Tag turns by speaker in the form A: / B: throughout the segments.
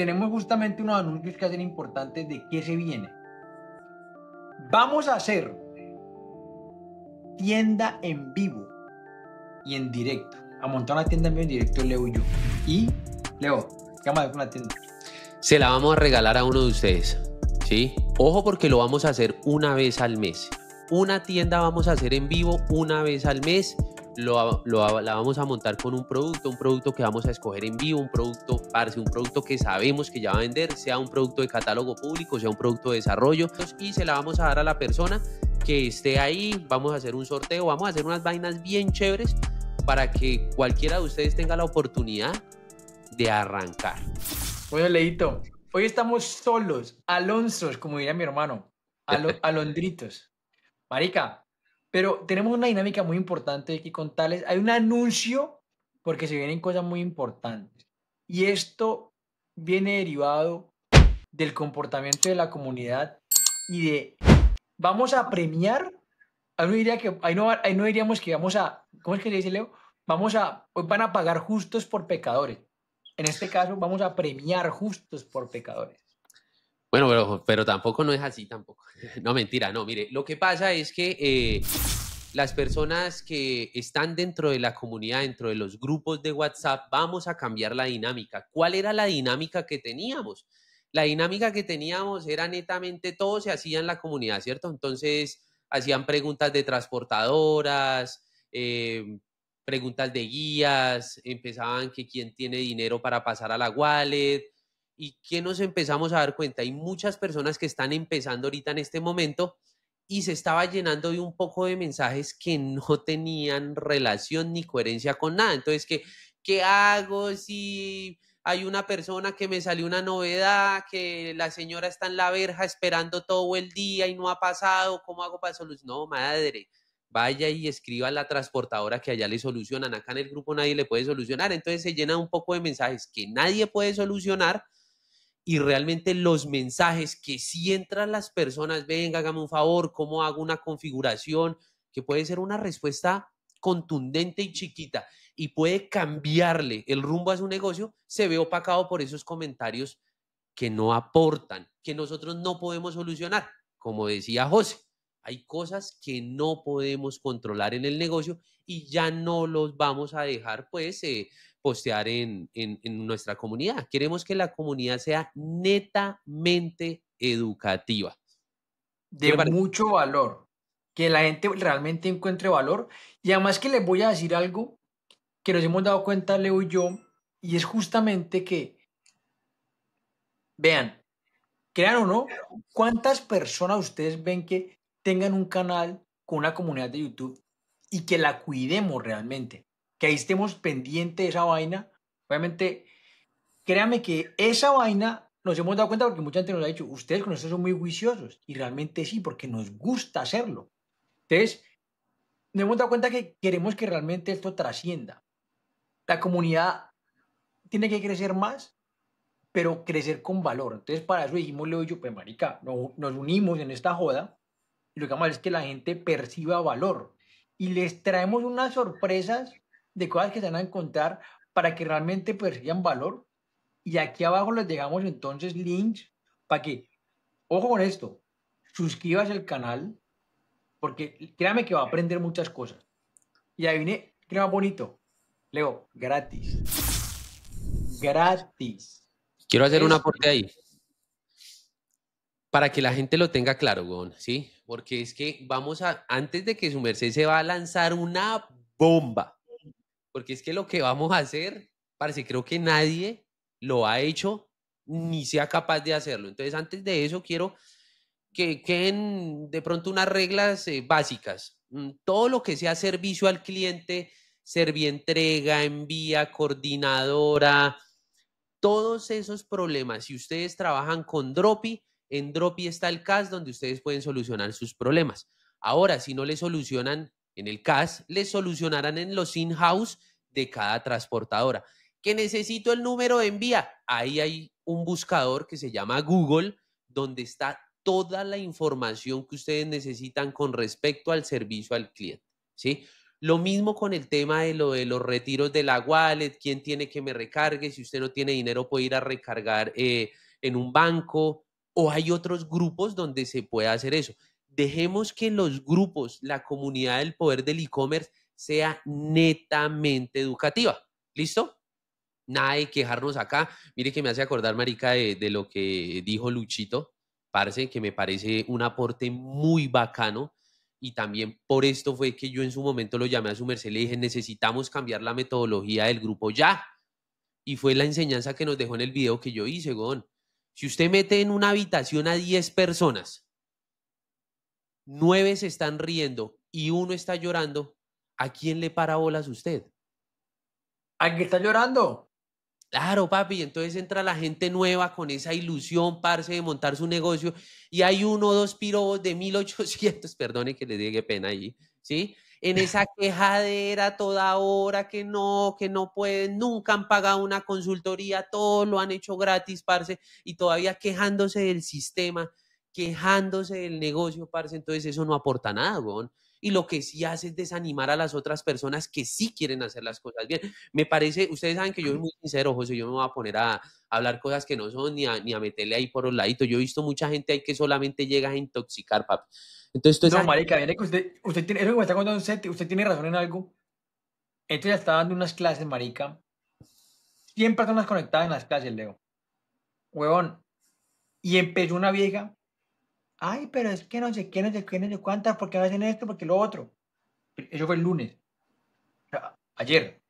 A: tenemos justamente unos anuncios que hacen importantes de qué se viene. Vamos a hacer tienda en vivo y en directo. A montar una tienda en vivo y en directo, Leo y yo. Y, Leo, ¿qué vamos
B: a tienda? Se la vamos a regalar a uno de ustedes. ¿Sí? Ojo porque lo vamos a hacer una vez al mes. Una tienda vamos a hacer en vivo una vez al mes lo, la vamos a montar con un producto, un producto que vamos a escoger en vivo, un producto parce, un producto que sabemos que ya va a vender, sea un producto de catálogo público, sea un producto de desarrollo, y se la vamos a dar a la persona que esté ahí, vamos a hacer un sorteo, vamos a hacer unas vainas bien chéveres para que cualquiera de ustedes tenga la oportunidad de arrancar.
A: Bueno, Leito, hoy estamos solos, alonsos, como diría mi hermano, alondritos. Marica, pero tenemos una dinámica muy importante aquí con Tales, Hay un anuncio porque se vienen cosas muy importantes. Y esto viene derivado del comportamiento de la comunidad y de vamos a premiar. Ahí no, diría que, no, ahí no diríamos que vamos a, ¿cómo es que se dice, Leo? Vamos a, hoy van a pagar justos por pecadores. En este caso, vamos a premiar justos por pecadores.
B: Bueno, pero, tampoco no es así tampoco. No, mentira, no, mire, lo que pasa es que eh, las personas que están dentro de la comunidad, dentro de los grupos de WhatsApp, vamos a cambiar la dinámica. ¿Cuál era la dinámica que teníamos? La dinámica que teníamos era netamente todo se hacía en la comunidad, ¿cierto? Entonces hacían preguntas de transportadoras, em, preguntas de guías, empezaban que quién tiene dinero para pasar a la wallet, ¿Y qué nos empezamos a dar cuenta? Hay muchas personas que están empezando ahorita en este momento y se estaba llenando de un poco de mensajes que no tenían relación ni coherencia con nada. Entonces, ¿qué, qué hago si hay una persona que me salió una novedad, que la señora está en la verja esperando todo el día y no ha pasado? ¿Cómo hago para solucionar? No, madre, vaya y escriba a la transportadora que allá le solucionan. Acá en el grupo nadie le puede solucionar. Entonces se llena un poco de mensajes que nadie puede solucionar y realmente los mensajes que si entran las personas, venga, hágame un favor, cómo hago una configuración, que puede ser una respuesta contundente y chiquita y puede cambiarle el rumbo a su negocio, se ve opacado por esos comentarios que no aportan, que nosotros no podemos solucionar. Como decía José, hay cosas que no podemos controlar en el negocio y ya no los vamos a dejar pues eh, postear en, nuestra comunidad. Queremos que la comunidad sea netamente educativa. De mucho valor, que la gente realmente encuentre valor. Y además que les voy a decir
A: algo que nos hemos dado cuenta Leo y yo, y es justamente que, vean, crean o no, ¿cuántas personas ustedes ven que tengan un canal con una comunidad de YouTube y que la cuidemos realmente? que ahí estemos pendientes de esa vaina. Obviamente, créame que esa vaina nos hemos dado cuenta porque mucha gente nos ha dicho, ustedes con esto son muy juiciosos. Y realmente sí, porque nos gusta hacerlo. Entonces, nos hemos dado cuenta que queremos que realmente esto trascienda. La comunidad tiene que crecer más, pero crecer con valor. Entonces, para eso dijimos, le y yo, pues, marica, nos unimos en esta joda y lo que vamos es que la gente perciba valor. Y les traemos unas sorpresas de cosas que se van a encontrar para que realmente persigan pues, valor. Y aquí abajo les dejamos entonces links para que, ojo con esto, suscribas el canal, porque créame que va a aprender muchas cosas. Y ahí viene, ¿qué más bonito? Leo, gratis. Gratis.
B: Quiero hacer un aporte ahí. Para que la gente lo tenga claro, Gon, ¿sí? Porque es que vamos a, antes de que su merced se va a lanzar una bomba, porque es que lo que vamos a hacer, parece, creo que nadie lo ha hecho ni sea capaz de hacerlo. Entonces, antes de eso, quiero que queden de pronto unas reglas eh, básicas. Mm, todo lo que sea servicio al cliente, entrega envía, coordinadora, todos esos problemas. Si ustedes trabajan con Dropi, en Dropi está el CAS donde ustedes pueden solucionar sus problemas. Ahora, si no le solucionan en el CAS, le solucionarán en los in-house de cada transportadora. ¿Qué necesito el número de envía. Ahí hay un buscador que se llama Google, donde está toda la información que ustedes necesitan con respecto al servicio al cliente. ¿sí? Lo mismo con el tema de lo de los retiros de la wallet, quién tiene que me recargue, si usted no tiene dinero puede ir a recargar eh, en un banco o hay otros grupos donde se puede hacer eso. Dejemos que los grupos, la comunidad del poder del e-commerce sea netamente educativa. ¿Listo? Nada de quejarnos acá. Mire que me hace acordar, Marica, de, lo que dijo Luchito, parece que me parece un aporte muy bacano y también por esto fue que yo en su momento lo llamé a su merced, le dije, necesitamos cambiar la metodología del grupo ya. Y fue la enseñanza que nos dejó en el video que yo hice, Gon. Si usted mete en una habitación a 10 personas nueve se están riendo y uno está llorando, ¿a quién le para bolas usted? ¿A que está llorando? Claro, papi. Entonces entra la gente nueva con esa ilusión, parce, de montar su negocio y hay uno o dos pirobos de 1800, perdone que le diga pena allí, ¿sí? En esa quejadera toda hora que no, que no pueden, nunca han pagado una consultoría, todo lo han hecho gratis, parce, y todavía quejándose del sistema quejándose del negocio, parce, entonces eso no aporta nada, weón. Y lo que sí hace es desanimar a las otras personas que sí quieren hacer las cosas bien. Me parece, ustedes saben que yo soy muy sincero, José, yo no me voy a poner a, hablar cosas que no son ni a, meterle ahí por un ladito Yo he visto mucha gente ahí que solamente llega a intoxicar, papi. Entonces, no, marica, viene que usted,
A: usted tiene, que está usted, tiene razón en algo. Esto ya está dando unas clases, marica. 100 personas conectadas en las clases, Leo. Huevón. Y empezó una vieja Ay, pero es que no sé quién, no sé no sé cuántas, porque no hacen esto, porque lo otro. Eso fue el lunes. Ayer,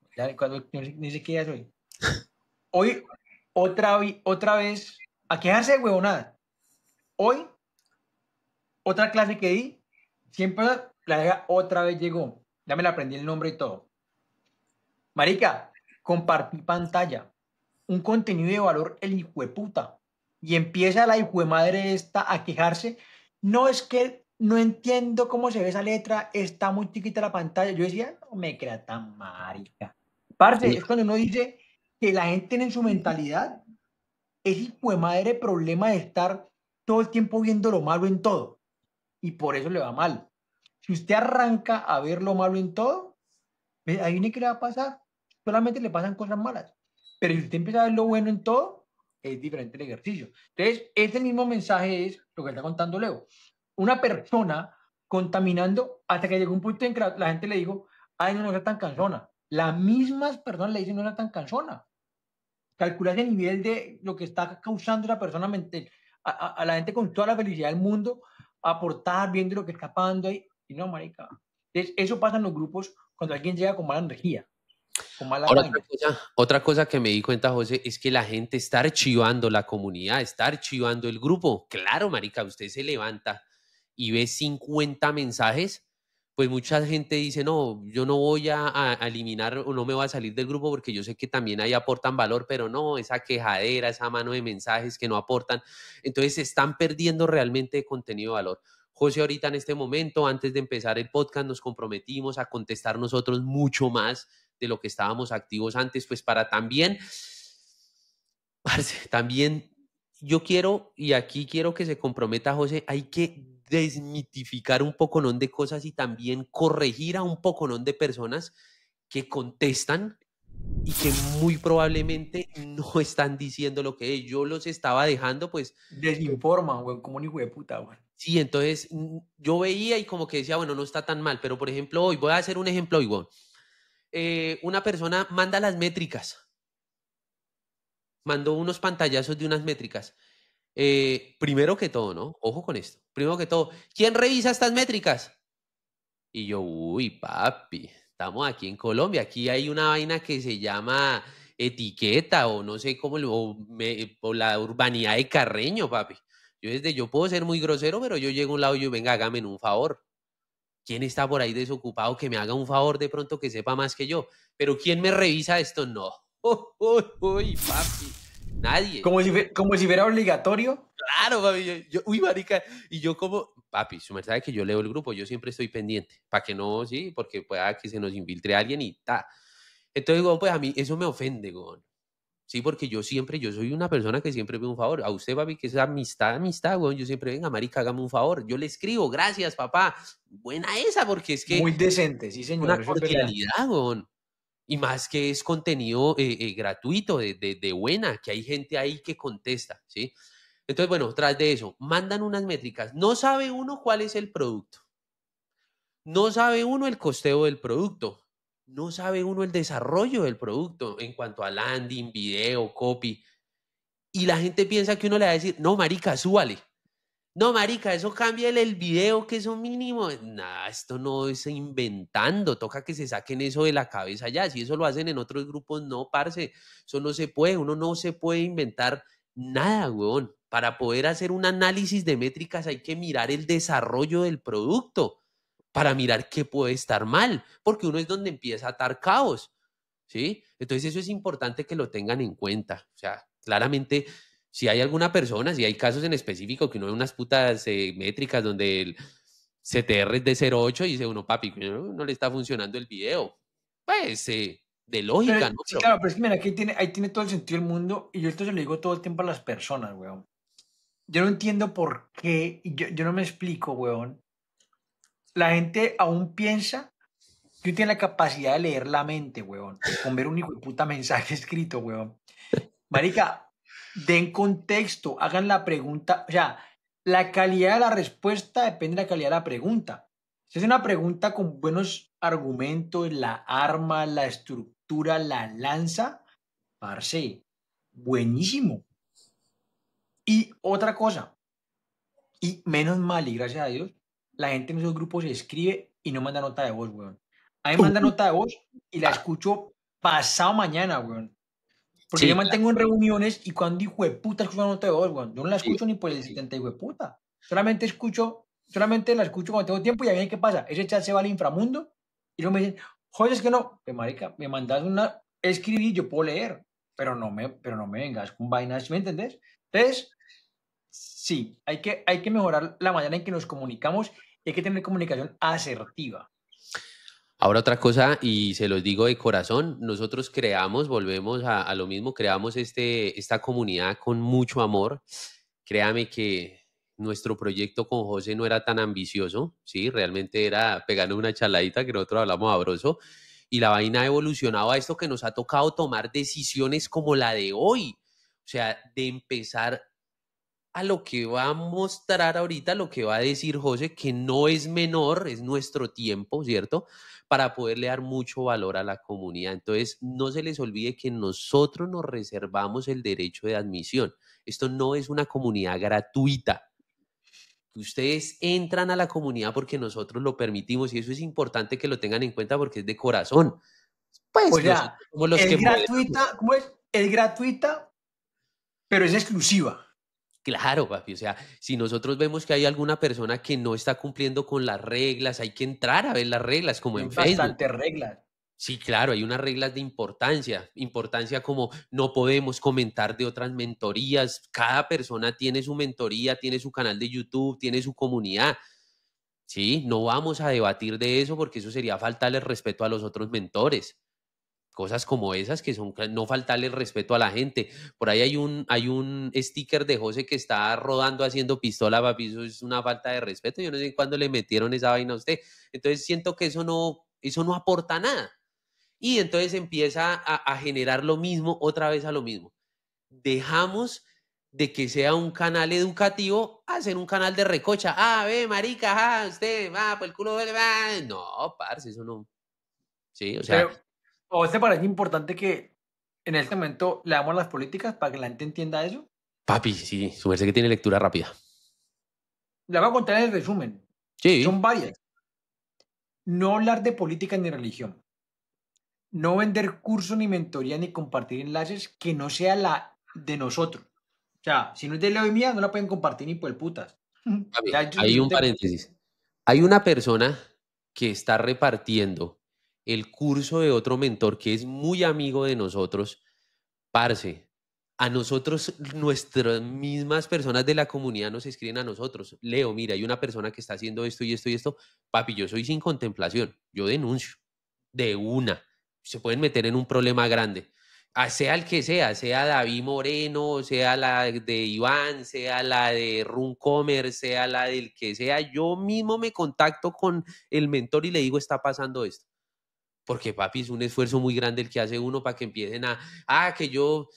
A: ni sé qué es hoy. Hoy, otra, otra vez, a quejarse de huevonada? Hoy, otra clase que di, siempre la otra vez llegó. Ya me la aprendí el nombre y todo. Marica, compartí pantalla. Un contenido de valor, el hijo y empieza la hijo de madre esta a quejarse. No es que no entiendo cómo se ve esa letra, está muy chiquita la pantalla. Yo decía, no me crea tan marica. Parte, es cuando uno dice que la gente en su mentalidad es hijo de madre problema de estar todo el tiempo viendo lo malo en todo. Y por eso le va mal. Si usted arranca a ver lo malo en todo, ahí ni que va a pasar. Solamente le pasan cosas malas. Pero si usted empieza a ver lo bueno en todo, es diferente el ejercicio. Entonces, ese mismo mensaje es lo que está contando Leo. Una persona contaminando hasta que llega un punto en que la, gente le dijo, ay, no, no es tan cansona. Las mismas personas le dicen, no es tan cansona. Calcula el nivel de lo que está causando la persona mental, a, la gente con toda la felicidad del mundo, aportar, viendo lo que está pasando ahí. Y no, marica. Entonces, eso pasa en los grupos cuando alguien llega con mala energía
B: otra, cosa, que me di cuenta, José, es que la gente está archivando la comunidad, está archivando el grupo. Claro, Marica, usted se levanta y ve 50 mensajes, pues mucha gente dice, no, yo no voy a, eliminar o no me voy a salir del grupo porque yo sé que también ahí aportan valor, pero no, esa quejadera, esa mano de mensajes que no aportan. Entonces están perdiendo realmente contenido de valor. José, ahorita en este momento, antes de empezar el podcast, nos comprometimos a contestar nosotros mucho más de lo que estábamos activos antes, pues para también, también yo quiero, y aquí quiero que se comprometa José, hay que desmitificar un poconón de cosas y también corregir a un poconón de personas que contestan y que muy probablemente no están diciendo lo que Yo los estaba dejando, pues... desinforman, güey, como ni hijo de puta, güey. Sí, entonces yo veía y como que decía, bueno, no está tan mal, pero por ejemplo hoy, voy a hacer un ejemplo hoy, eh, una persona manda las métricas. Mandó unos pantallazos de unas métricas. Eh, primero que todo, ¿no? Ojo con esto. Primero que todo, ¿quién revisa estas métricas? Y yo, uy, papi, estamos aquí en Colombia. Aquí hay una vaina que se llama etiqueta o no sé cómo, o, la urbanidad de Carreño, papi. Yo desde yo puedo ser muy grosero, pero yo llego a un lado y yo, venga, hágame un favor. ¿Quién está por ahí desocupado que me haga un favor de pronto que sepa más que yo? Pero ¿quién me revisa esto? No. Uy, papi. Nadie. Como si, como fuera obligatorio. Claro, papi. uy, marica. Y yo como, papi, su merced que yo leo el grupo, yo siempre estoy pendiente. Para que no, sí, porque pueda que se nos infiltre alguien y ta. Entonces, pues a mí eso me ofende, güey. Sí, porque yo siempre, yo soy una persona que siempre ve un favor. A usted, papi, que es amistad, amistad, weón. Yo siempre, venga, marica, hágame un favor. Yo le escribo, gracias, papá. Buena esa, porque es que... Muy decente, sí, señor. Una cordialidad, weón. Y más que es contenido eh, eh, gratuito, de, de buena, que hay gente ahí que contesta, ¿sí? Entonces, bueno, tras de eso, mandan unas métricas. No sabe uno cuál es el producto. No sabe uno el costeo del producto no sabe uno el desarrollo del producto en cuanto a landing, video, copy. Y la gente piensa que uno le va a decir, no, marica, súbale. No, marica, eso cambia el video, que eso mínimo. Nada, esto no es inventando. Toca que se saquen eso de la cabeza ya. Si eso lo hacen en otros grupos, no, parce. Eso no se puede. Uno no se puede inventar nada, weón. Para poder hacer un análisis de métricas hay que mirar el desarrollo del producto para mirar qué puede estar mal, porque uno es donde empieza a atar caos, ¿sí? Entonces eso es importante que lo tengan en cuenta. O sea, claramente, si hay alguna persona, si hay casos en específico que uno ve unas putas eh, métricas donde el CTR es de 08 y dice uno, papi, no, le está funcionando el video. Pues, eh, de lógica, Sí,
A: claro, pero es que mira, aquí tiene, ahí tiene todo el sentido El mundo y yo esto se lo digo todo el tiempo a las personas, weón. Yo no entiendo por qué, yo, yo no me explico, weón, la gente aún piensa que tiene la capacidad de leer la mente, weón. Con ver un hijo puta mensaje escrito, weón. Marica, den contexto, hagan la pregunta. O sea, la calidad de la respuesta depende de la calidad de la pregunta. Si es una pregunta con buenos argumentos, la arma, la estructura, la lanza, parce, buenísimo. Y otra cosa, y menos mal, y gracias a Dios, la gente en esos grupos escribe y no manda nota de voz, weón. A mí me manda nota de voz y la ah. escucho pasado mañana, weón. Porque yo mantengo en reuniones y cuando hijo de puta escucho una nota de voz, weón. Yo no la escucho ni por el 70 hijo de puta. Solamente escucho, solamente la escucho cuando tengo tiempo y ya viene qué pasa. Ese chat se va al inframundo y luego me dicen, joder, es que no, que pues, marica, me mandas una, escribí, yo puedo leer, pero no me, pero no me vengas con vainas, ¿me entendés? Entonces, sí, hay que, hay que mejorar la manera en que nos comunicamos hay que tener comunicación asertiva.
B: Ahora otra cosa, y se los digo de corazón, nosotros creamos, volvemos a, lo mismo, creamos este, esta comunidad con mucho amor. Créame que nuestro proyecto con José no era tan ambicioso, ¿sí? Realmente era pegando una chaladita que nosotros hablamos abroso. Y la vaina ha evolucionado a esto que nos ha tocado tomar decisiones como la de hoy. O sea, de empezar a lo que va a mostrar ahorita, lo que va a decir José, que no es menor, es nuestro tiempo, ¿cierto? Para poderle dar mucho valor a la comunidad. Entonces, no se les olvide que nosotros nos reservamos el derecho de admisión. Esto no es una comunidad gratuita. Ustedes entran a la comunidad porque nosotros lo permitimos y eso es importante que lo tengan en cuenta porque es de corazón. Pues, ya, es es
A: gratuita,
B: pero es exclusiva. Claro, papi. O sea, si nosotros vemos que hay alguna persona que no está cumpliendo con las reglas, hay que entrar a ver las reglas, como en Facebook. Facebook. Bastantes reglas. Sí, claro, hay unas reglas de importancia, importancia como no podemos comentar de otras mentorías, cada persona tiene su mentoría, tiene su canal de YouTube, tiene su comunidad. Sí, no vamos a debatir de eso porque eso sería faltarle respeto a los otros mentores cosas como esas que son no faltarle respeto a la gente. Por ahí hay un, hay un sticker de José que está rodando haciendo pistola, papi, eso es una falta de respeto. Yo no sé cuándo le metieron esa vaina a usted. Entonces siento que eso no, eso no aporta nada. Y entonces empieza a, generar lo mismo, otra vez a lo mismo. Dejamos de que sea un canal educativo hacer un canal de recocha. Ah, ve, marica, ah, usted, va, por el culo, va. No, parce, eso no. Sí, o sea,
A: ¿O te parece importante que en este momento le las políticas para que la gente entienda eso?
B: Papi, sí, su que tiene lectura rápida.
A: La voy a contar en el resumen. Sí. Son varias. No hablar de política ni religión. No vender curso ni mentoría ni compartir enlaces que no sea la de nosotros. O sea, si no es de la mía, no la pueden compartir ni por el putas. hay un
B: paréntesis. Hay una persona que está repartiendo el curso de otro mentor que es muy amigo de nosotros, Parce, a nosotros, nuestras mismas personas de la comunidad nos escriben a nosotros. Leo, mira, hay una persona que está haciendo esto y esto y esto. Papi, yo soy sin contemplación. Yo denuncio. De una. Se pueden meter en un problema grande. Ah, sea el que sea, sea David Moreno, sea la de Iván, sea la de Runcomer, sea la del que sea. Yo mismo me contacto con el mentor y le digo, está pasando esto porque papi es un esfuerzo muy grande el que hace uno para que empiecen a, ah, que yo,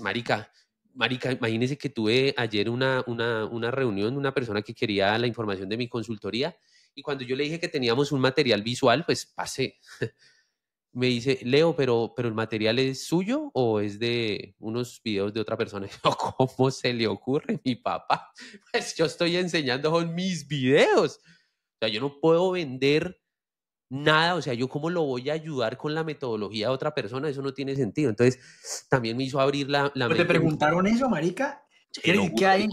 B: marica, marica, imagínese que tuve ayer una, una, una reunión, una persona que quería la información de mi consultoría y cuando yo le dije que teníamos un material visual, pues pasé. Me dice, Leo, pero, pero el material es suyo o es de unos videos de otra persona. Yo, ¿Cómo se le ocurre, mi papá? Pues yo estoy enseñando con mis videos. O sea, yo no puedo vender nada, o sea, yo cómo lo voy a ayudar con la metodología de otra persona, eso no tiene sentido. Entonces, también me hizo abrir la... la mente. ¿Te preguntaron eso, Marica? Quiere que alguien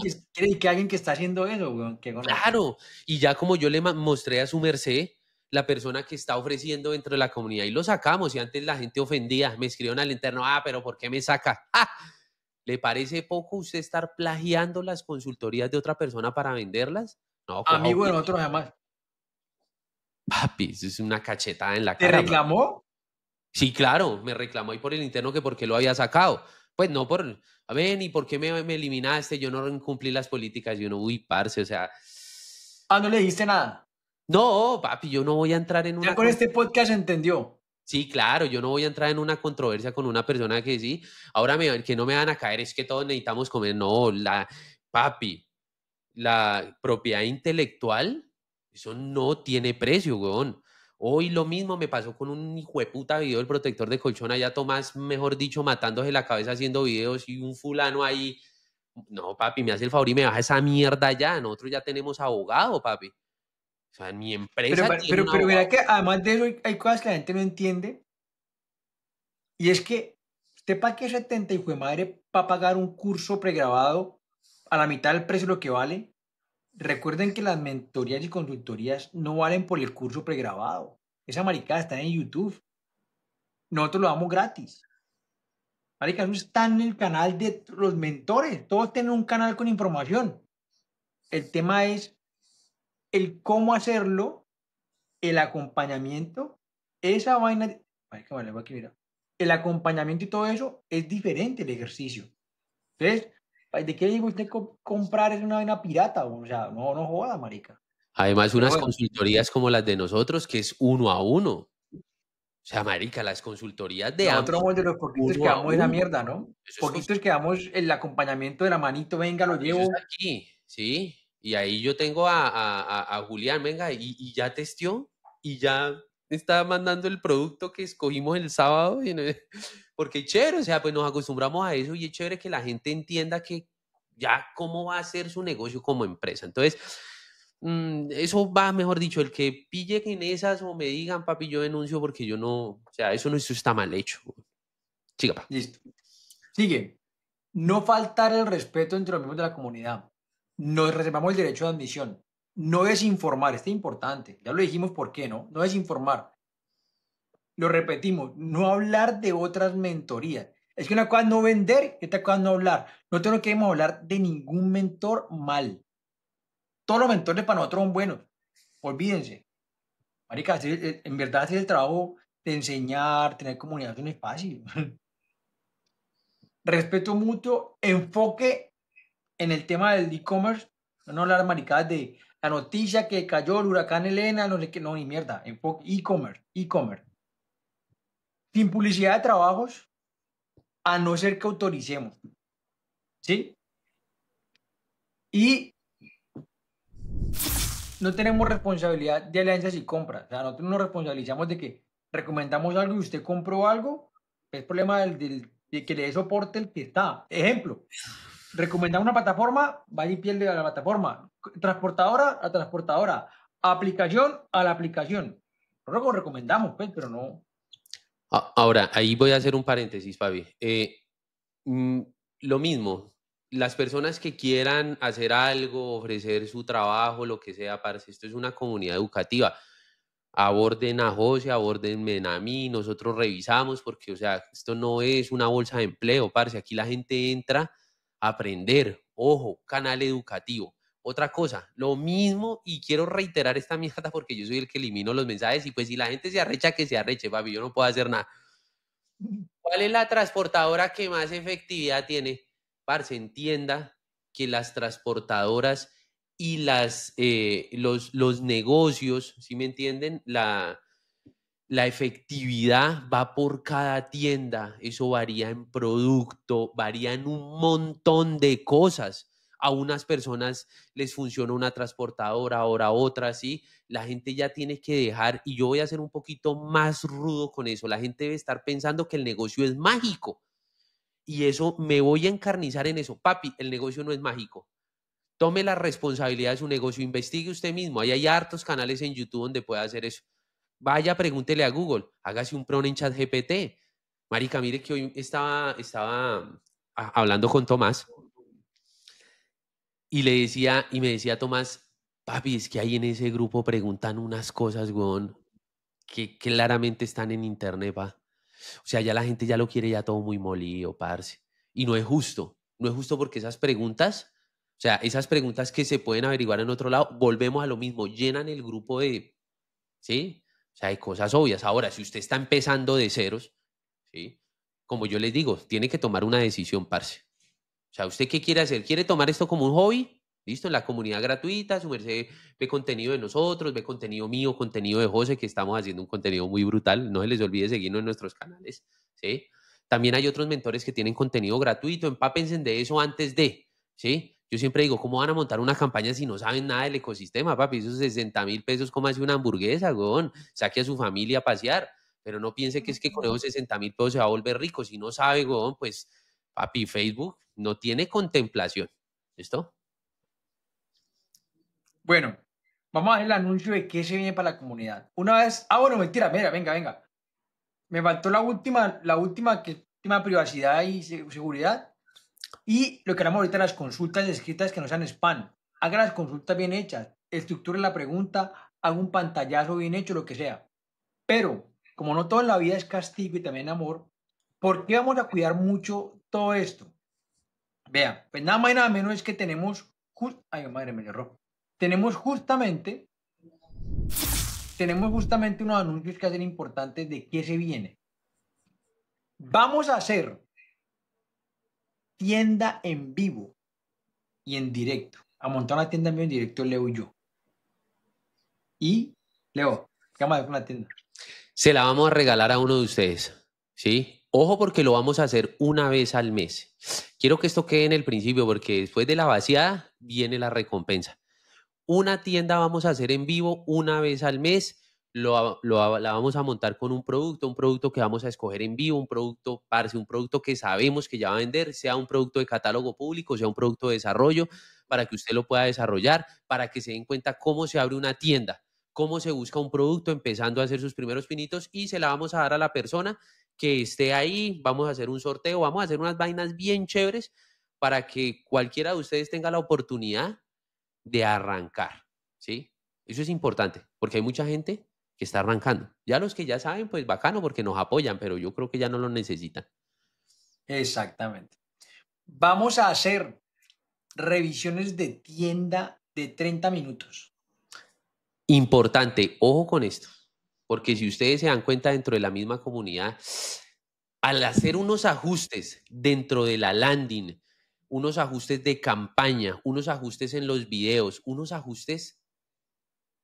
B: que, alguien que está haciendo eso, claro, y ya como yo le mostré a su merced la persona que está ofreciendo dentro de la comunidad y lo sacamos y antes la gente ofendía, me escribieron al interno, ah, pero ¿por qué me saca? ¿Le parece poco usted estar plagiando las consultorías de otra persona para venderlas? No, a mí, bueno, nosotros además, Papi, eso es una cachetada en la cara. ¿Te reclamó? Sí, claro, me reclamó ahí por el interno que porque lo había sacado. Pues no por, a ver, ¿y por qué me, eliminaste? Yo no cumplí las políticas. Yo no... uy, parce, o sea. Ah, no le dijiste nada. No, papi, yo no voy a entrar en una. Ya con este podcast entendió. Sí, claro, yo no voy a entrar en una controversia con una persona que sí, ahora me, que no me van a caer, es que todos necesitamos comer. No, la papi, la propiedad intelectual eso no tiene precio, weón. Hoy lo mismo me pasó con un hijo de puta video del protector de colchón allá, Tomás, mejor dicho, matándose la cabeza haciendo videos y un fulano ahí. No, papi, me hace el favor y me baja esa mierda ya. Nosotros ya tenemos abogado, papi. O sea, mi empresa. Pero, pero, mira
A: que además de eso hay, cosas que la gente no entiende. Y es que usted qué 70 hijo de madre para pagar un curso pregrabado a la mitad del precio de lo que vale Recuerden que las mentorías y consultorías no valen por el curso pregrabado. Esa maricada está en YouTube. Nosotros lo damos gratis. Maricadas están en el canal de los mentores. Todos tienen un canal con información. El tema es el cómo hacerlo, el acompañamiento. Esa vaina. El acompañamiento y todo eso es diferente el ejercicio. Entonces, ¿De qué digo usted comprar es una vaina pirata? O sea, no, no joda, marica.
B: Además, unas consultorías como las de nosotros, que es uno a uno. O sea, marica, las consultorías de Nosotros
A: somos de los poquitos que damos mierda, ¿no?
B: poquitos que damos el acompañamiento de la manito, venga, lo llevo. aquí, sí. Y ahí yo tengo a, Julián, venga, y, y ya testió, y ya está mandando el producto que escogimos el sábado, porque es chévere, o sea, pues nos acostumbramos a eso y es chévere que la gente entienda que ya cómo va a ser su negocio como empresa. Entonces, mm, eso va, mejor dicho, el que pille en esas o me digan, papi, yo denuncio porque yo no, o sea, eso no está mal hecho. Siga, pa. Listo. Sigue.
A: No faltar el respeto entre los miembros de la comunidad. Nos reservamos el derecho de admisión no desinformar. Esto es importante, ya lo dijimos por qué, ¿no? No desinformar. Lo repetimos, no hablar de otras mentorías. Es que una cosa es no vender y otra cosa es no hablar. Nosotros no queremos hablar de ningún mentor mal. Todos los mentores para nosotros son buenos. Olvídense. Marica, en verdad es el trabajo de enseñar, tener comunidad es fácil. Respeto mutuo, enfoque en el tema del e-commerce. No hablar maricadas de la noticia que cayó el huracán Elena, no sé qué, no, ni mierda, e-commerce, e-commerce. Sin publicidad de trabajos, a no ser que autoricemos. ¿Sí? Y no tenemos responsabilidad de alianzas y compras. O sea, nosotros nos responsabilizamos de que recomendamos algo y usted compró algo, es problema del, de que le soporte el que está. Ejemplo, Recomendar una plataforma, vaya y pierde a la plataforma. Transportadora a transportadora. Aplicación a la aplicación. luego recomendamos, pues, pero no.
B: Ah, ahora, ahí voy a hacer un paréntesis, Fabi. Eh, mm, lo mismo, las personas que quieran hacer algo, ofrecer su trabajo, lo que sea, parce, esto es una comunidad educativa. Aborden a José, aborden a mí, nosotros revisamos, porque, o sea, esto no es una bolsa de empleo, parce. Aquí la gente entra aprender, ojo, canal educativo. Otra cosa, lo mismo, y quiero reiterar esta mierda porque yo soy el que elimino los mensajes y pues si la gente se arrecha, que se arreche, papi, yo no puedo hacer nada. ¿Cuál es la transportadora que más efectividad tiene? se entienda que las transportadoras y las, eh, los, negocios, si me entienden? La, la efectividad va por cada tienda, eso varía en producto, varía en un montón de cosas. A unas personas les funciona una transportadora, ahora otra, sí. La gente ya tiene que dejar, y yo voy a ser un poquito más rudo con eso, la gente debe estar pensando que el negocio es mágico. Y eso, me voy a encarnizar en eso. Papi, el negocio no es mágico tome la responsabilidad de su negocio, investigue usted mismo. Ahí hay hartos canales en YouTube donde puede hacer eso. Vaya, pregúntele a Google, hágase un pron en chat GPT. Marica, mire que hoy estaba, estaba ah, hablando con Tomás y le decía, y me decía Tomás, papi, es que ahí en ese grupo preguntan unas cosas, weón, que claramente están en internet, va. O sea, ya la gente ya lo quiere ya todo muy molido, parce. Y no es justo, no es justo porque esas preguntas, o sea, esas preguntas que se pueden averiguar en otro lado, volvemos a lo mismo, llenan el grupo de, ¿sí? sea, hay cosas obvias. Ahora, si usted está empezando de ceros, ¿sí? como yo les digo, tiene que tomar una decisión, parce. O sea, ¿usted qué quiere hacer? ¿Quiere tomar esto como un hobby? Listo, en la comunidad gratuita, su merced ve contenido de nosotros, ve contenido mío, contenido de José, que estamos haciendo un contenido muy brutal. No se les olvide seguirnos en nuestros canales. ¿sí? También hay otros mentores que tienen contenido gratuito. Empápense de eso antes de, ¿sí? Yo siempre digo, ¿cómo van a montar una campaña si no saben nada del ecosistema, papi? Esos 60 mil pesos, ¿cómo hace una hamburguesa, weón? Saque a su familia a pasear. Pero no piense que es que con esos 60 mil pesos se va a volver rico. Si no sabe, weón, pues, papi, Facebook no tiene contemplación. ¿Listo?
A: Bueno, vamos a ver el anuncio de qué se viene para la comunidad. Una vez. Ah, bueno, mentira, mira, venga, venga. Me faltó la última, la última, que, última privacidad y seguridad. Y lo que haremos ahorita las consultas escritas que no sean spam. Hagan las consultas bien hechas, estructure la pregunta, hagan un pantallazo bien hecho, lo que sea. Pero, como no todo en la vida es castigo y también amor, ¿por qué vamos a cuidar mucho todo esto? Vea, pues nada más y nada menos es que tenemos... Just... Ay, madre, me erró. Tenemos justamente... Tenemos justamente unos anuncios que hacen importantes de qué se viene. Vamos a hacer tienda en vivo y en directo. A montar una tienda en vivo en directo, Leo y yo. Y, Leo, ¿qué vamos a con la tienda?
B: Se la vamos a regalar a uno de ustedes, ¿sí? Ojo porque lo vamos a hacer una vez al mes. Quiero que esto quede en el principio porque después de la vaciada viene la recompensa. Una tienda vamos a hacer en vivo una vez al mes lo, la vamos a montar con un producto, un producto que vamos a escoger en vivo, un producto parce, un producto que sabemos que ya va a vender, sea un producto de catálogo público, sea un producto de desarrollo, para que usted lo pueda desarrollar, para que se den cuenta cómo se abre una tienda, cómo se busca un producto, empezando a hacer sus primeros pinitos y se la vamos a dar a la persona que esté ahí, vamos a hacer un sorteo, vamos a hacer unas vainas bien chéveres para que cualquiera de ustedes tenga la oportunidad de arrancar, ¿sí? Eso es importante, porque hay mucha gente que está arrancando. Ya los que ya saben, pues bacano porque nos apoyan, pero yo creo que ya no lo necesitan.
A: Exactamente.
B: Vamos a hacer
A: revisiones de tienda de 30 minutos.
B: Importante, ojo con esto, porque si ustedes se dan cuenta dentro de la misma comunidad, al hacer unos ajustes dentro de la landing, unos ajustes de campaña, unos ajustes en los videos, unos ajustes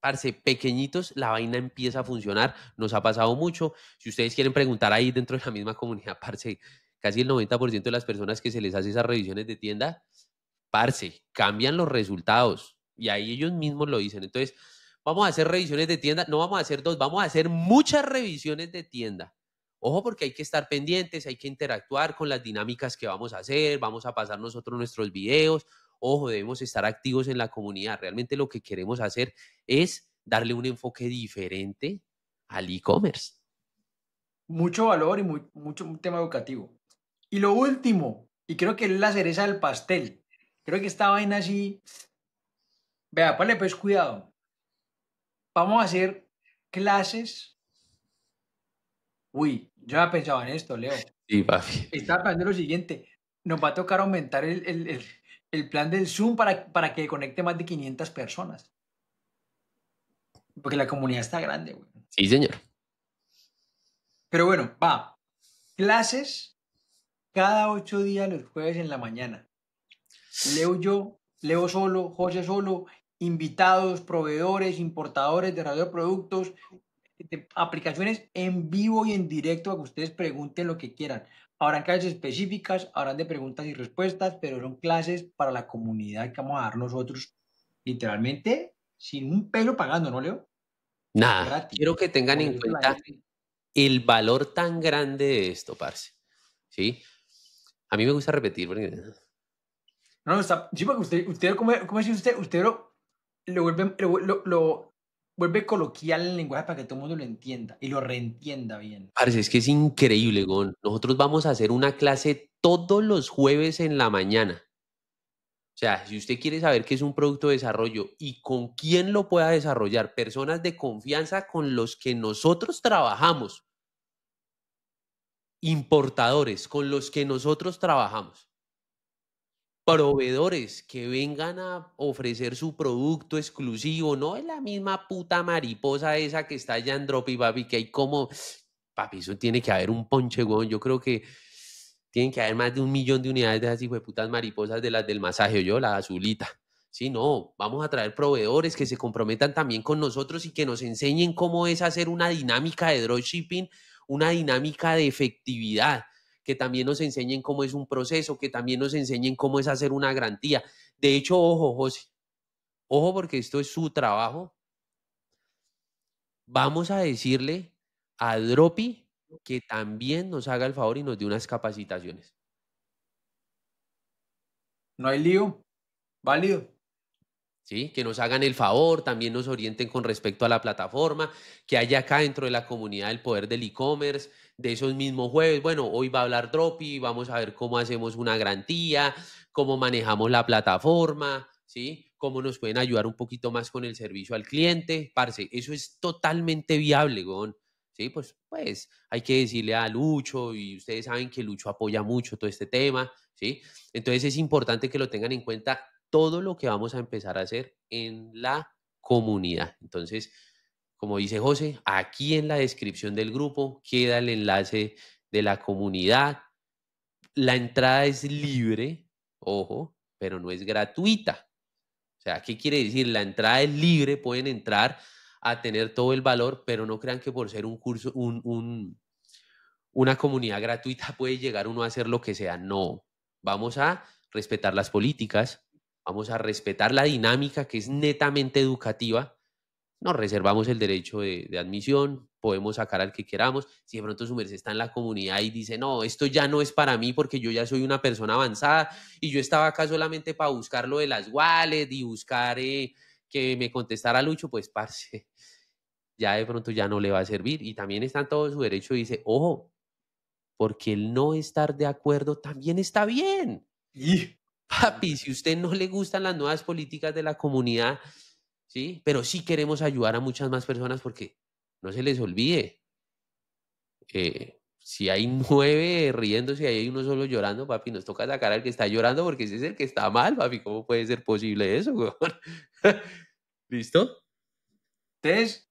B: Parce, pequeñitos, la vaina empieza a funcionar, nos ha pasado mucho. Si ustedes quieren preguntar ahí dentro de la misma comunidad, parce, casi el 90% de las personas que se les hace esas revisiones de tienda, parce, cambian los resultados y ahí ellos mismos lo dicen. Entonces, vamos a hacer revisiones de tienda, no vamos a hacer dos, vamos a hacer muchas revisiones de tienda. Ojo porque hay que estar pendientes, hay que interactuar con las dinámicas que vamos a hacer, vamos a pasar nosotros nuestros videos, ojo, debemos estar activos en la comunidad. Realmente lo que queremos hacer es darle un enfoque diferente al e-commerce. Mucho valor y
A: mucho tema educativo. Y lo último, y creo que es la cereza del pastel. Creo que esta vaina así. Vea, vale pues cuidado. Vamos a hacer clases. Uy, yo ya pensaba en esto, Leo.
B: Sí, papi.
A: Estaba pensando lo siguiente. Nos va a tocar aumentar el el plan del Zoom para, para que conecte más de 500 personas. Porque la comunidad está grande, güey. Sí, señor. Pero bueno, va. Clases cada ocho días los jueves en la mañana. Leo yo, Leo solo, José solo, invitados, proveedores, importadores de radio productos, aplicaciones en vivo y en directo a que ustedes pregunten lo que quieran. Habrán clases específicas, habrán de preguntas y respuestas, pero son clases para la comunidad que vamos a dar nosotros, literalmente, sin un pelo pagando, ¿no, Leo?
B: Nada. Quiero que tengan en cuenta el valor tan grande de esto, parce. ¿Sí? A mí me gusta repetir. Porque... No, no, está,
A: sí, porque usted, usted ¿cómo, cómo es usted? Usted lo, vuelve, lo, vuelve coloquial el lenguaje para que todo el mundo lo entienda y lo reentienda bien.
B: Parece es que es increíble, Gon. Nosotros vamos a hacer una clase todos los jueves en la mañana. O sea, si usted quiere saber qué es un producto de desarrollo y con quién lo pueda desarrollar, personas de confianza con los que nosotros trabajamos, importadores con los que nosotros trabajamos proveedores que vengan a ofrecer su producto exclusivo, no es la misma puta mariposa esa que está allá en Dropy, papi, que hay como, papi, eso tiene que haber un ponche, Yo creo que tienen que haber más de un millón de unidades de esas hijo de putas mariposas de las del masaje, yo, la azulita. si no, vamos a traer proveedores que se comprometan también con nosotros y que nos enseñen cómo es hacer una dinámica de dropshipping, una dinámica de efectividad que también nos enseñen cómo es un proceso, que también nos enseñen cómo es hacer una garantía. De hecho, ojo, José, ojo porque esto es su trabajo. Vamos a decirle a Dropi que también nos haga el favor y nos dé unas capacitaciones. No hay lío, válido. ¿sí? que nos hagan el favor, también nos orienten con respecto a la plataforma, que haya acá dentro de la comunidad el poder del e-commerce, de esos mismos jueves, bueno, hoy va a hablar Dropi, vamos a ver cómo hacemos una garantía, cómo manejamos la plataforma, ¿sí? cómo nos pueden ayudar un poquito más con el servicio al cliente, parce, eso es totalmente viable, Sí, pues, pues hay que decirle a Lucho y ustedes saben que Lucho apoya mucho todo este tema, ¿sí? Entonces es importante que lo tengan en cuenta todo lo que vamos a empezar a hacer en la comunidad. Entonces, como dice José, aquí en la descripción del grupo queda el enlace de la comunidad. La entrada es libre, ojo, pero no es gratuita. O sea, ¿qué quiere decir? La entrada es libre, pueden entrar a tener todo el valor, pero no crean que por ser un curso, un, una comunidad gratuita puede llegar uno a hacer lo que sea. No, vamos a respetar las políticas, vamos a respetar la dinámica que es netamente educativa, nos reservamos el derecho de, admisión, podemos sacar al que queramos. Si de pronto su merced está en la comunidad y dice, no, esto ya no es para mí porque yo ya soy una persona avanzada y yo estaba acá solamente para buscar lo de las wallets y buscar eh, que me contestara Lucho, pues parce, ya de pronto ya no le va a servir. Y también está en todo su derecho y dice, ojo, porque el no estar de acuerdo también está bien. Y Papi, si usted no le gustan las nuevas políticas de la comunidad, ¿sí? Pero sí queremos ayudar a muchas más personas porque no se les olvide. Eh, si hay nueve riéndose y hay uno solo llorando, papi, nos toca sacar al que está llorando porque ese es el que está mal, papi. ¿Cómo puede ser posible eso, ¿Listo? Entonces,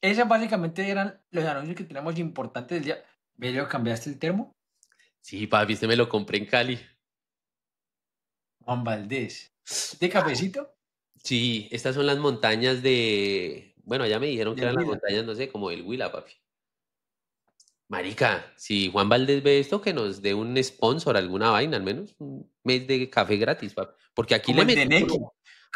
A: esos básicamente eran los anuncios que tenemos importantes del día. ¿Ve, cambiaste el
B: termo? Sí, papi, este me lo compré en Cali. Juan Valdés. ¿De cafecito? Sí, estas son las montañas de. Bueno, ya me dijeron que eran las montañas, no sé, como el Huila, papi. Marica, si Juan Valdés ve esto, que nos dé un sponsor, alguna vaina, al menos un mes de café gratis, papi. Porque aquí como le el de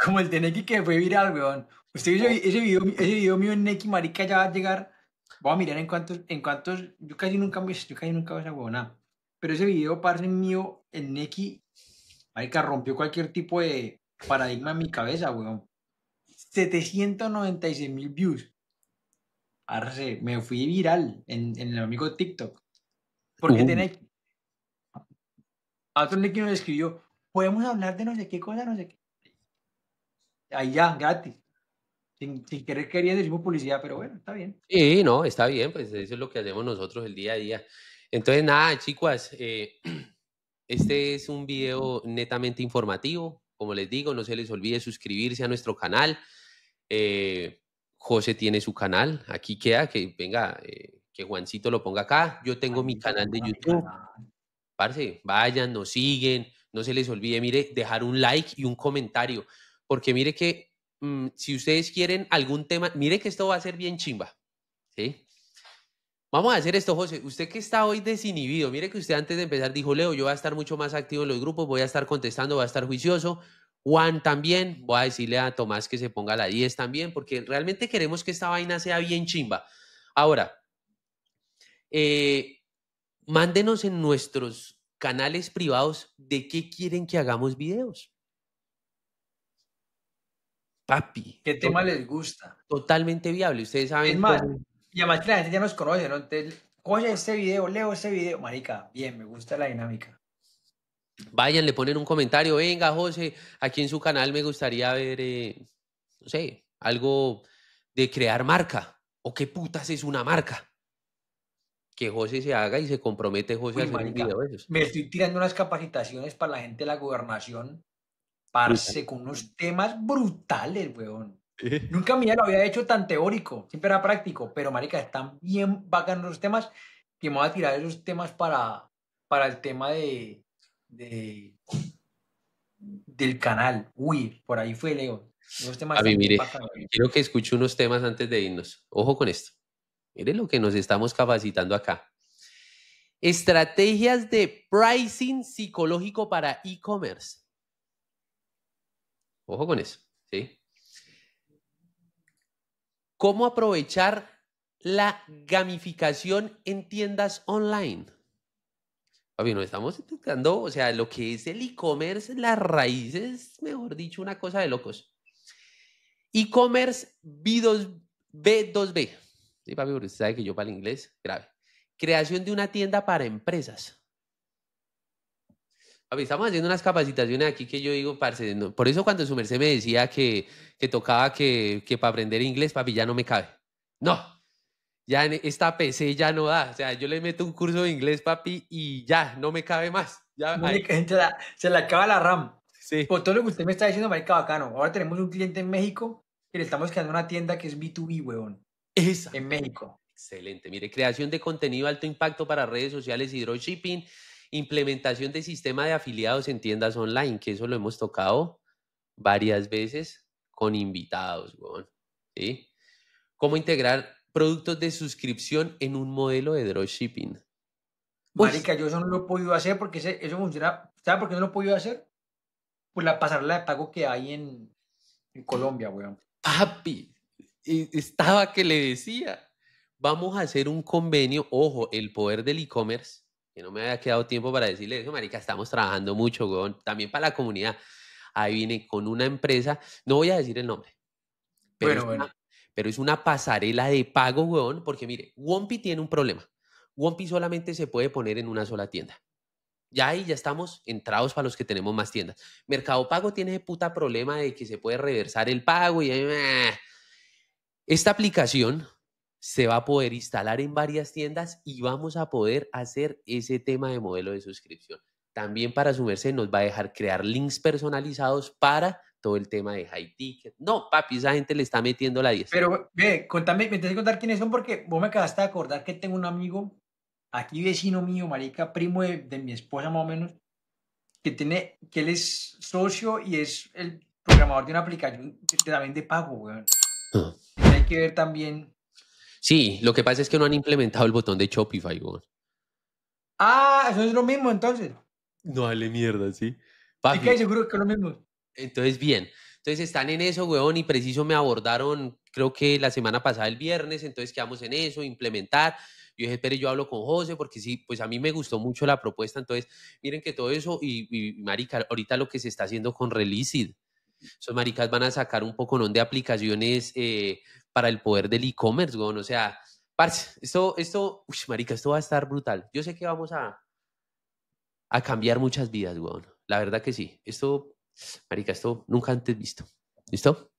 A: Como el Neki que fue viral, weón. Usted ese, video, mío en Neki, marica, ya va a llegar. Voy a mirar en cuántos, en cuántos, yo casi nunca, yo casi nunca esa Pero ese video, parce mío, en Neki, que rompió cualquier tipo de paradigma en mi cabeza, weón. 796 mil views. Arce, me fui viral en, en el amigo TikTok. Porque uh. A otro nos escribió, podemos hablar de no sé qué cosa, no sé qué.
B: Ahí ya, gratis. Sin, querer quería decir publicidad, pero bueno, está bien. Sí, no, está bien, pues eso es lo que hacemos nosotros el día a día. Entonces, nada, chicos. Eh, Este es un video netamente informativo. Como les digo, no se les olvide suscribirse a nuestro canal. Eh, José tiene su canal. Aquí queda que venga, eh, que Juancito lo ponga acá. Yo tengo mi canal de YouTube. Parce, vayan, nos siguen. No se les olvide, mire, dejar un like y un comentario. Porque mire que mm, si ustedes quieren algún tema, mire que esto va a ser bien chimba. ¿sí? Vamos a hacer esto, José. Usted que está hoy desinhibido, mire que usted antes de empezar dijo, Leo, yo voy a estar mucho más activo en los grupos, voy a estar contestando, voy a estar juicioso. Juan también, voy a decirle a Tomás que se ponga la 10 también, porque realmente queremos que esta vaina sea bien chimba. Ahora, eh, mándenos en nuestros canales privados de qué quieren que hagamos videos. Papi. ¿Qué tema les gusta? Totalmente viable. Ustedes saben.
A: Y además la gente ya nos conoce, ¿no? Entonces, oye este video, leo este video.
B: Marica, bien, me gusta la dinámica. Vayan, le ponen un comentario, venga, José, aquí en su canal me gustaría ver, eh, no sé, algo de crear marca. ¿O qué putas es una marca? Que José se haga y se compromete José a hacer un video de Me
A: estoy tirando unas capacitaciones para la gente de la gobernación, parce, con unos temas brutales, weón. Nunca mi lo había hecho tan teórico, siempre era práctico, pero marica, están bien bacanos los temas que me voy a tirar esos temas para, para el tema de, del canal. Uy, por ahí fue Leo. a mire,
B: quiero que escuche unos temas antes de irnos. Ojo con esto. Mire lo que nos estamos capacitando acá. Estrategias de pricing psicológico para e-commerce. Ojo con eso, ¿sí? cómo aprovechar la gamificación en tiendas online. Papi, no estamos intentando, o sea, lo que es el e-commerce, las raíces, mejor dicho, una cosa de locos. E-commerce B2, 2 Sí, papi, porque usted sabe que yo para el inglés, grave. Creación de una tienda para empresas estamos haciendo unas capacitaciones aquí que yo digo, parce, por eso cuando su merced me decía que, que tocaba que, que para aprender inglés, papi, ya no me cabe. No, ya en esta PC ya no da. O sea, yo le meto un curso de inglés, papi, y ya, no me cabe más. Ya, se, le acaba la RAM. Sí. Por todo lo que
A: usted me está diciendo, marica, bacano. Ahora tenemos un cliente en México y le estamos creando una tienda que es B2B, weón. Esa. En México.
B: Excelente. Mire, creación de contenido alto impacto para redes sociales y dropshipping Implementación de sistema de afiliados en tiendas online, que eso lo hemos tocado varias veces con invitados, weón. ¿sí? Cómo integrar productos de suscripción en un modelo de dropshipping. Marica,
A: yo eso no lo he podido hacer porque eso funciona. ¿Sabes por qué no lo he podido hacer? Pues la pasarela
B: de pago que hay en, en Colombia, weón. Papi, estaba que le decía, vamos a hacer un convenio, ojo, el poder del e-commerce que no me había quedado tiempo para decirle eso, marica, estamos trabajando mucho, weón, también para la comunidad. Ahí vine con una empresa, no voy a decir el nombre, pero, es, Una, pero es una pasarela de pago, weón, porque mire, Wompi tiene un problema. Wompi solamente se puede poner en una sola tienda. Ya ahí ya estamos entrados para los que tenemos más tiendas. Mercado Pago tiene ese puta problema de que se puede reversar el pago y... Eh, esta aplicación se va a poder instalar en varias tiendas y vamos a poder hacer ese tema de modelo de suscripción. También para su merced nos va a dejar crear links personalizados para todo el tema de high ticket. No, papi, esa gente le está metiendo la 10. Pero, ve, contame,
A: me tenés que contar quiénes son porque vos me acabaste de acordar que tengo un amigo, aquí vecino mío, marica, primo de, mi esposa más o menos, que tiene, que él es socio y es el programador de una aplicación que también de pago, weón. Hay ah. que ver también
B: Sí, lo que pasa es que no han implementado el botón de Shopify, weón. Ah, eso es lo mismo entonces. No dale mierda, sí. sí que seguro que es lo mismo. Entonces, bien. Entonces están en eso, weón, y preciso me abordaron, creo que la semana pasada, el viernes, entonces quedamos en eso, implementar. Yo dije, espere, yo hablo con José, porque sí, pues a mí me gustó mucho la propuesta, entonces miren que todo eso, y, marica, ahorita lo que se está haciendo con Relicid, esos maricas van a sacar un poco de aplicaciones eh, para el poder del e-commerce, weón. O sea, parce, esto, esto, marica, esto va a estar brutal. Yo sé que vamos a, a cambiar muchas vidas, weón. La verdad que sí. Esto, marica, esto nunca antes visto. ¿Listo?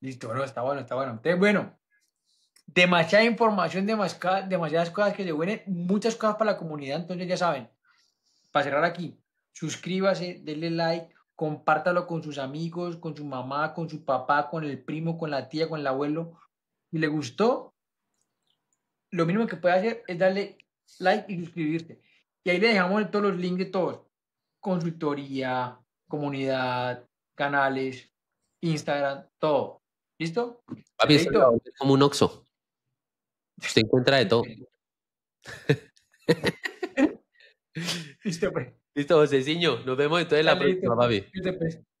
A: Listo, bro. está bueno, está bueno. Entonces, bueno, demasiada información, demasiadas, cosas que se vienen, muchas cosas para la comunidad. Entonces, ya saben, para cerrar aquí, suscríbase, denle like, compártalo con sus amigos, con su mamá, con su papá, con el primo, con la tía, con el abuelo. Si le gustó, lo mínimo que puede hacer es darle like y suscribirte Y ahí le dejamos todos los links de todos. Consultoría, comunidad, canales, Instagram, todo. ¿Listo? Papi,
B: como un oxo. Usted encuentra de todo. Listo, hombre. Pues. Listo, José Ciño. Nos vemos entonces la próxima, pues.
A: papi. Pues.